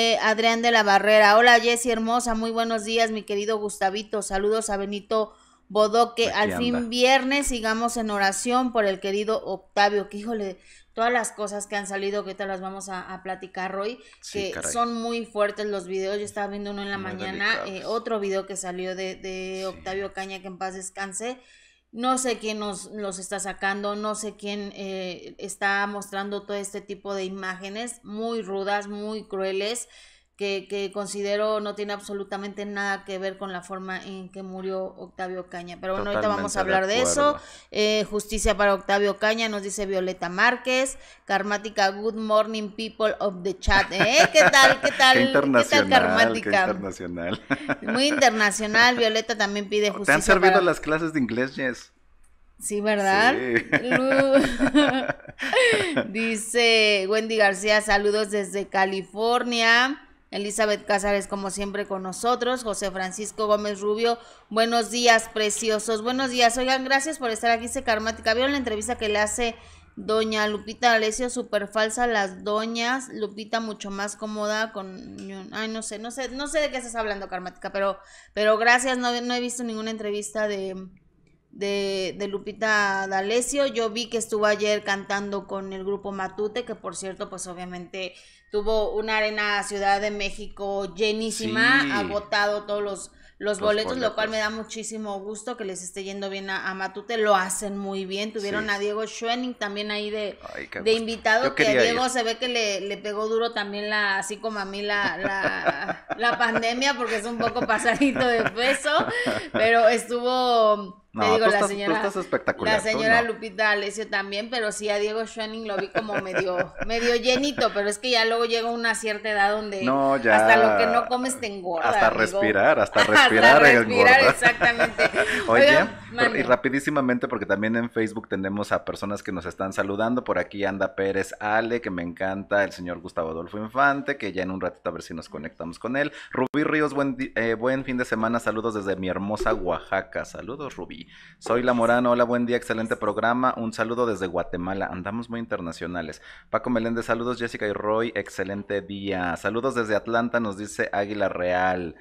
Eh, Adrián de la Barrera. Hola Jessy hermosa, muy buenos días mi querido Gustavito. Saludos a Benito Bodoque. Al fin viernes sigamos en oración por el querido Octavio, que híjole, todas las cosas que han salido que te las vamos a, platicar hoy, que son muy fuertes los videos. Yo estaba viendo uno en la mañana, eh, otro video que salió de, Octavio Caña, que en paz descanse. No sé quién nos los está sacando, no sé quién eh, está mostrando todo este tipo de imágenes muy rudas, muy crueles que, considero no tiene absolutamente nada que ver con la forma en que murió Octavio Caña. Pero bueno, ahorita vamos a hablar de, eso. Eh, justicia para Octavio Caña, nos dice Violeta Márquez. Karmática, good morning people of the chat. ¿Eh? ¿Qué tal? ¿Qué tal? Qué tal Karmática? internacional. Muy internacional. Violeta también pide justicia. ¿Te han servido las clases de inglés, Jess? Sí, ¿verdad? Dice Wendy García, saludos desde California. Elizabeth Casares como siempre, con nosotros. José Francisco Gómez Rubio, buenos días, preciosos. Buenos días. Oigan, gracias por estar aquí. Se Carmática. ¿Vieron la entrevista que le hace Doña Lupita Alessio? Súper falsa. Las doñas. Lupita mucho más cómoda con. Ay, no sé, no sé, no sé de qué estás hablando, Carmática, pero, pero gracias. No, no he visto ninguna entrevista de de, Lupita D'Alessio. Yo vi que estuvo ayer cantando con el grupo Matute, que por cierto, pues obviamente tuvo una arena Ciudad de México llenísima, agotado todos los, los, boletos, lo cual me da muchísimo gusto que les esté yendo bien a, Matute. Lo hacen muy bien. Tuvieron a Diego Schwenning también ahí de, de invitado, que Diego se ve que le, pegó duro también la, así como a mí la, la pandemia, porque es un poco pasadito de peso, pero estuvo no, digo, tú, la señora, espectacular. La señora Lupita Alessio también, pero sí a Diego Schoening lo vi como medio, medio llenito, pero es que ya luego llega una cierta edad donde hasta lo que no comes te engorda. Hasta respirar, hasta respirar. hasta respirar, exactamente. Oye, y rapidísimamente, porque también en Facebook tenemos a personas que nos están saludando. Por aquí anda Pérez Ale, que me encanta, el señor Gustavo Adolfo Infante, que ya en un ratito a ver si nos conectamos con él. Rubí Ríos, buen, eh, buen fin de semana, saludos desde mi hermosa Oaxaca. Saludos, Rubí. Soy La Morano, hola, buen día, excelente programa. Un saludo desde Guatemala, andamos muy internacionales. Paco Meléndez, saludos, Jessica y Roy, excelente día. Saludos desde Atlanta, nos dice Águila Real.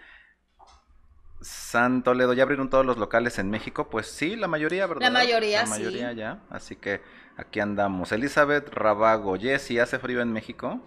San Toledo, ¿ya abrieron todos los locales en México? Pues sí, la mayoría, ¿verdad? La mayoría, La mayoría ya, así que aquí andamos. Elizabeth Rabago, Jessy, ¿hace frío en México?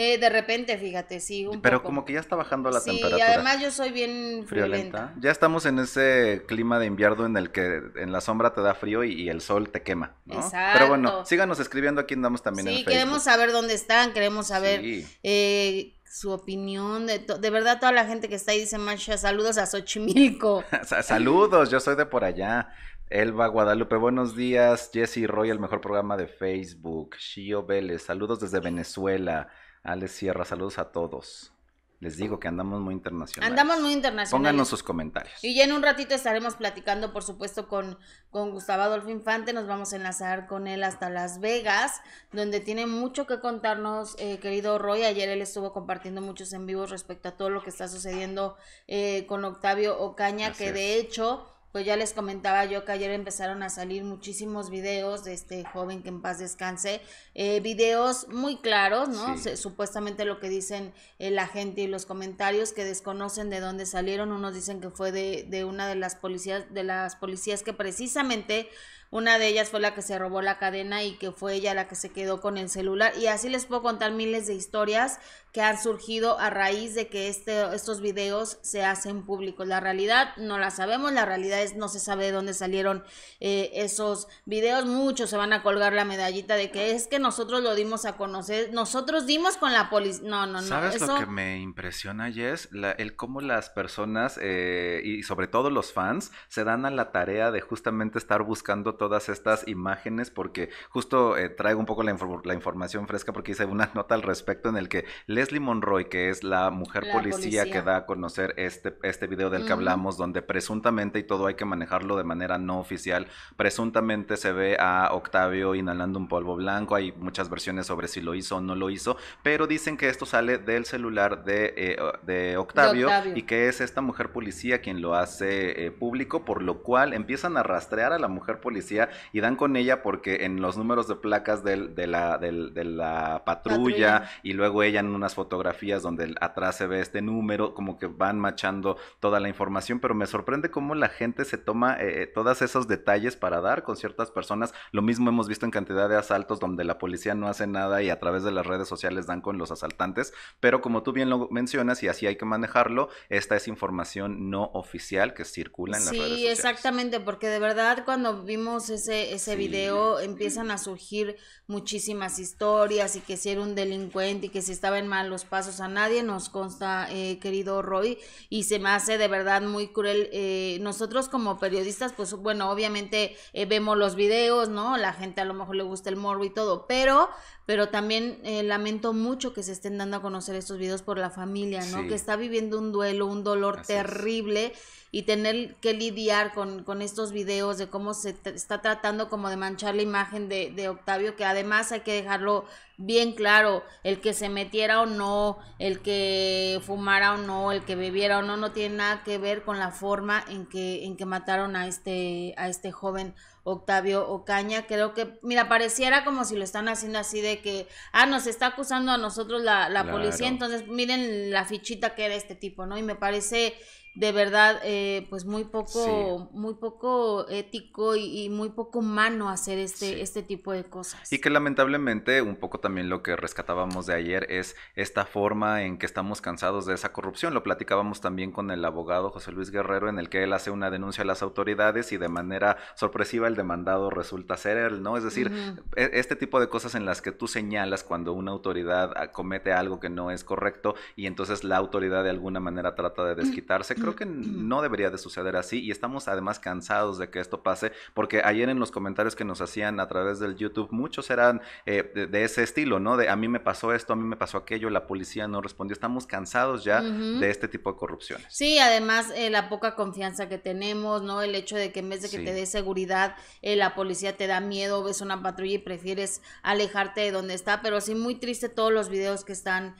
Eh, de repente, fíjate, sí. Un Pero como que ya está bajando la temperatura. Sí, además yo soy bien friolenta. Ya estamos en ese clima de invierno en el que en la sombra te da frío y, el sol te quema. ¿no? Exacto. Pero bueno, síganos escribiendo aquí andamos también sí, en queremos saber dónde están, queremos saber eh, su opinión. De, verdad, toda la gente que está ahí dice, Masha, saludos a Xochimilco. saludos, yo soy de por allá. Elba Guadalupe, buenos días. Jesse Roy, el mejor programa de Facebook. Shio Vélez, saludos desde Venezuela. Alex Sierra, saludos a todos. Les digo que andamos muy internacionales. Andamos muy internacionales. Pónganos sus comentarios. Y ya en un ratito estaremos platicando, por supuesto, con, con Gustavo Adolfo Infante. Nos vamos a enlazar con él hasta Las Vegas, donde tiene mucho que contarnos, eh, querido Roy. Ayer él estuvo compartiendo muchos en vivos respecto a todo lo que está sucediendo eh, con Octavio Ocaña, que de hecho pues ya les comentaba yo que ayer empezaron a salir muchísimos videos de este joven que en paz descanse, eh, videos muy claros, ¿no? supuestamente lo que dicen eh, la gente y los comentarios que desconocen de dónde salieron, unos dicen que fue de, de una de las policías, de las policías que precisamente una de ellas fue la que se robó la cadena y que fue ella la que se quedó con el celular. Y así les puedo contar miles de historias que han surgido a raíz de que este, estos videos se hacen públicos. La realidad no la sabemos, la realidad es no se sabe de dónde salieron eh, esos videos. Muchos se van a colgar la medallita de que es que nosotros lo dimos a conocer, nosotros dimos con la policía. No, no, no. ¿Sabes lo que me impresiona, Jess? La, el cómo las personas eh, y sobre todo los fans se dan a la tarea de justamente estar buscando todas estas imágenes porque justo eh, traigo un poco la, información fresca porque hice una nota al respecto en el que Leslie Monroy, que es la mujer policía, que da a conocer este, este video del que hablamos, donde presuntamente, y todo hay que manejarlo de manera no oficial, presuntamente se ve a Octavio inhalando un polvo blanco, hay muchas versiones sobre si lo hizo o no lo hizo, pero dicen que esto sale del celular de, eh, Octavio, y que es esta mujer policía quien lo hace eh, público, por lo cual empiezan a rastrear a la mujer policía y dan con ella porque en los números de placas de la, patrulla, y luego ella en unas fotografías donde atrás se ve este número, como que van machando toda la información, pero me sorprende cómo la gente se toma eh, eh todos esos detalles para dar con ciertas personas. Lo mismo hemos visto en cantidad de asaltos donde la policía no hace nada y a través de las redes sociales dan con los asaltantes, pero como tú bien lo mencionas y así hay que manejarlo, esta es información no oficial que circula en la Sí, exactamente, porque de verdad cuando vimos ese, ese video empiezan a surgir muchísimas historias y que si era un delincuente y que si estaba en malos pasos a nadie nos consta, eh, querido Roy, y se me hace de verdad muy cruel. Eh, nosotros como periodistas, pues bueno, obviamente eh, vemos los videos, ¿no? La gente a lo mejor le gusta el morbo y todo, pero pero también eh, lamento mucho que se estén dando a conocer estos videos por la familia, ¿no? Que está viviendo un duelo, un dolor terrible y tener que lidiar con, estos videos de cómo se está tratando como de manchar la imagen de, Octavio, que además hay que dejarlo bien claro, el que se metiera o no, el que fumara o no, el que bebiera o no, no tiene nada que ver con la forma en que, en que mataron a este, a este joven Octavio Ocaña. Creo que, mira, pareciera como si lo están haciendo así de que, ah, nos está acusando a nosotros la, la policía, entonces miren la fichita que era este tipo, ¿no? Y me parece de verdad, eh, pues muy poco, muy poco ético y, muy poco humano hacer este, este tipo de cosas. Y que lamentablemente, un poco también lo que rescatábamos de ayer es esta forma en que estamos cansados de esa corrupción. Lo platicábamos también con el abogado José Luis Guerrero, en el que él hace una denuncia a las autoridades y de manera sorpresiva el demandado resulta ser él, ¿no? Es decir, e, este tipo de cosas en las que tú señalas cuando una autoridad ah, comete algo que no es correcto y entonces la autoridad de alguna manera trata de mm, desquitarse creo que no debería de suceder así y estamos además cansados de que esto pase, porque ayer en los comentarios que nos hacían a través del YouTube, muchos eran eh, de, ese estilo, ¿no? De a mí me pasó esto, a mí me pasó aquello, la policía no respondió, estamos cansados ya de este tipo de corrupciones. Sí, además eh, la poca confianza que tenemos, ¿no? El hecho de que en vez de que te dé seguridad, eh, la policía te da miedo, ves una patrulla y prefieres alejarte de donde está, pero sí muy triste todos los videos que están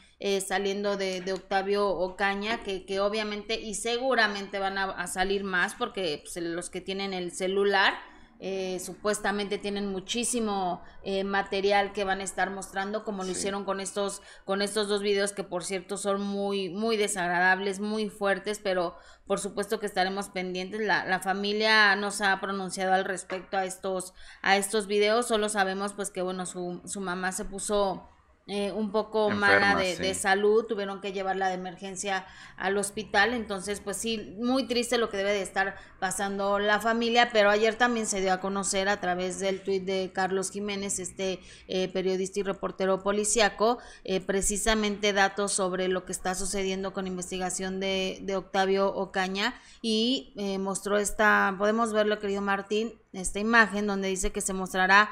saliendo de, Octavio Ocaña, que, que obviamente, y sé seguramente van a, salir más porque pues, los que tienen el celular eh, supuestamente tienen muchísimo eh, material que van a estar mostrando como lo hicieron con estos con estos dos videos que por cierto son muy muy desagradables muy fuertes pero por supuesto que estaremos pendientes la, la familia nos ha pronunciado al respecto a estos a estos videos solo sabemos pues que bueno su, su mamá se puso eh, un poco mala de, salud, tuvieron que llevarla de emergencia al hospital, entonces pues sí, muy triste lo que debe de estar pasando la familia, pero ayer también se dio a conocer a través del tuit de Carlos Jiménez, este eh, periodista y reportero policíaco, eh, precisamente datos sobre lo que está sucediendo con investigación de, de Octavio Ocaña y mostró esta, podemos verlo querido Martín, esta imagen donde dice que se mostrará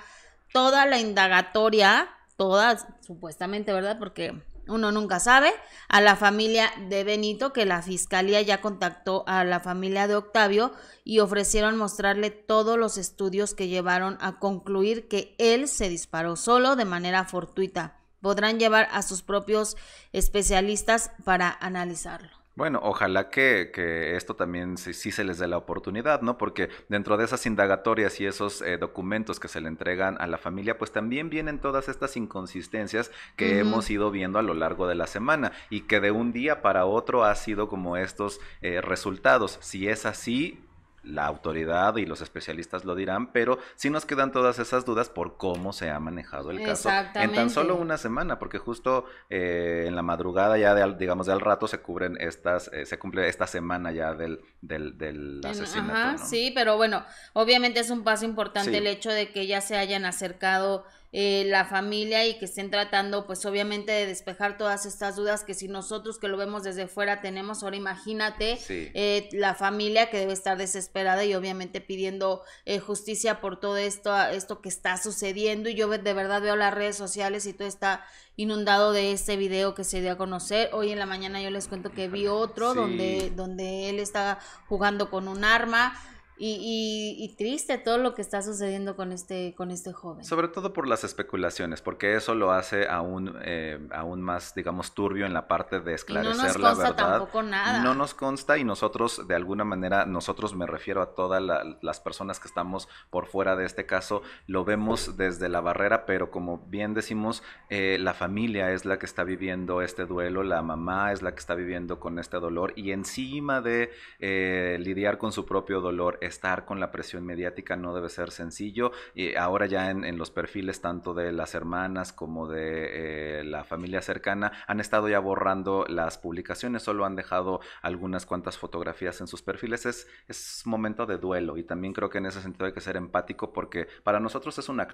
toda la indagatoria todas, supuestamente, ¿verdad? Porque uno nunca sabe, a la familia de Benito, que la fiscalía ya contactó a la familia de Octavio y ofrecieron mostrarle todos los estudios que llevaron a concluir que él se disparó solo de manera fortuita. Podrán llevar a sus propios especialistas para analizarlo. Bueno, ojalá que, que esto también sí, se les dé la oportunidad, ¿no? Porque dentro de esas indagatorias y esos eh, documentos que se le entregan a la familia, pues también vienen todas estas inconsistencias que hemos ido viendo a lo largo de la semana y que de un día para otro ha sido como estos eh, resultados. Si es así, la autoridad y los especialistas lo dirán, pero sí nos quedan todas esas dudas por cómo se ha manejado el caso en tan solo una semana, porque justo eh, en la madrugada ya de digamos de al rato se cubren estas, eh, se cumple esta semana ya del, del, asesinato. Sí, pero bueno, obviamente es un paso importante el hecho de que ya se hayan acercado eh, la familia y que estén tratando pues obviamente de despejar todas estas dudas que si nosotros que lo vemos desde fuera tenemos, ahora imagínate eh, la familia que debe estar desesperada y obviamente pidiendo eh, justicia por todo esto, ah, esto que está sucediendo y yo de verdad veo las redes sociales y todo está inundado de este video que se dio a conocer. Hoy en la mañana yo les cuento que vi otro donde, donde él estaba jugando con un arma. Y, triste todo lo que está sucediendo con este, con este joven. Sobre todo por las especulaciones, porque eso lo hace aún, eh, aún más, digamos, turbio en la parte de esclarecer la verdad. No nos consta tampoco nada. No nos consta y nosotros, de alguna manera, nosotros me refiero a todas las personas que estamos por fuera de este caso, lo vemos desde la barrera, pero como bien decimos, eh, la familia es la que está viviendo este duelo, la mamá es la que está viviendo con este dolor y encima de eh, lidiar con su propio dolor estar con la presión mediática no debe ser sencillo. Y eh, ahora ya en, los perfiles tanto de las hermanas como de eh, la familia cercana han estado ya borrando las publicaciones, solo han dejado algunas cuantas fotografías en sus perfiles. Es, es momento de duelo y también creo que en ese sentido hay que ser empático porque para nosotros es una acto